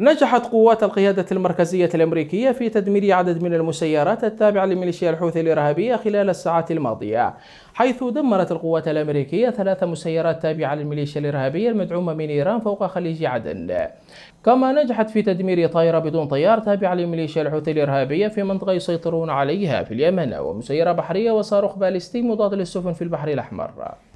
نجحت قوات القيادة المركزية الأمريكية في تدمير عدد من المسيرات التابعة لميليشيا الحوثي الإرهابية خلال الساعات الماضية حيث دمرت القوات الأمريكية ثلاث مسيرات تابعة للميليشيا الإرهابية المدعومة من إيران فوق خليج عدن كما نجحت في تدمير طائرة بدون طيار تابعة لميليشيا الحوثي الإرهابية في منطقة يسيطرون عليها في اليمن ومسيرة بحرية وصاروخ باليستي مضاد للسفن في البحر الأحمر